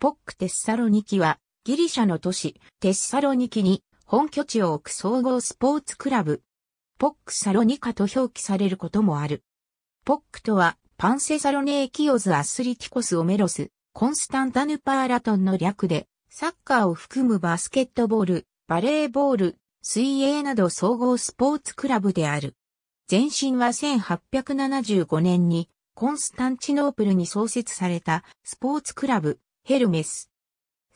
ポックテッサロニキは、ギリシャの都市、テッサロニキに本拠地を置く総合スポーツクラブ。ポックサロニカと表記されることもある。ポックとは、パンセサロネーキオズアスリティコスオメロス、コンスタンタヌパーラトンの略で、サッカーを含むバスケットボール、バレーボール、水泳など総合スポーツクラブである。前身は1875年にコンスタンチノープルに創設されたスポーツクラブヘルメス。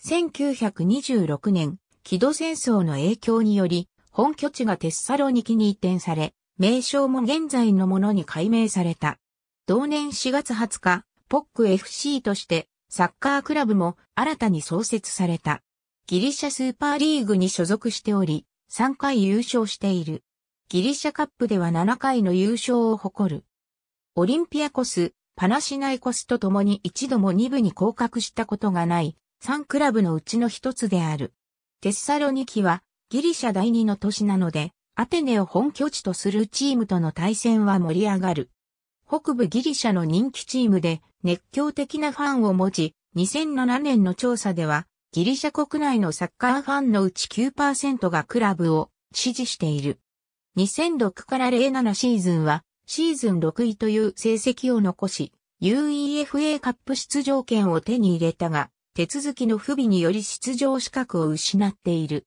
1926年、木戸戦争の影響により、本拠地がテッサロニキに移転され、名称も現在のものに改名された。同年4月20日、ポック FC としてサッカークラブも新たに創設された。ギリシャスーパーリーグに所属しており、3回優勝している。ギリシャカップでは7回の優勝を誇る。オリンピアコス、パナシナイコスと共に一度も2部に降格したことがない3クラブのうちの一つである。テッサロニキはギリシャ第二の都市なので、アテネを本拠地とするチームとの対戦は盛り上がる。北部ギリシャの人気チームで熱狂的なファンを持ち、2007年の調査では、ギリシャ国内のサッカーファンのうち9%がクラブを支持している。2006から07シーズンはシーズン6位という成績を残し、UEFA カップ出場権を手に入れたが、手続きの不備により出場資格を失っている。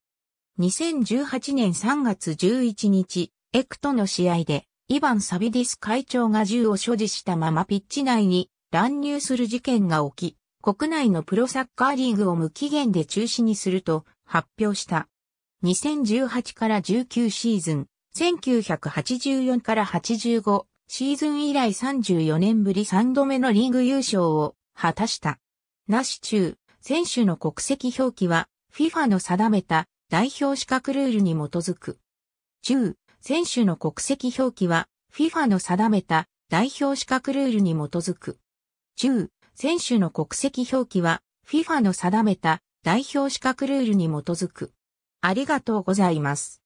2018年3月11日、エクトの試合で、イヴァン・サビディス会長が銃を所持したままピッチ内に乱入する事件が起き、国内のプロサッカーリーグを無期限で中止にすると発表した。2018から19シーズン、1984から85シーズン以来34年ぶり3度目のリーグ優勝を果たした。なし中、選手の国籍表記は FIFA の定めた代表資格ルールに基づく。中、選手の国籍表記は FIFA の定めた代表資格ルールに基づく。中、選手の国籍表記は FIFA の定めた代表資格ルールに基づく。ありがとうございます。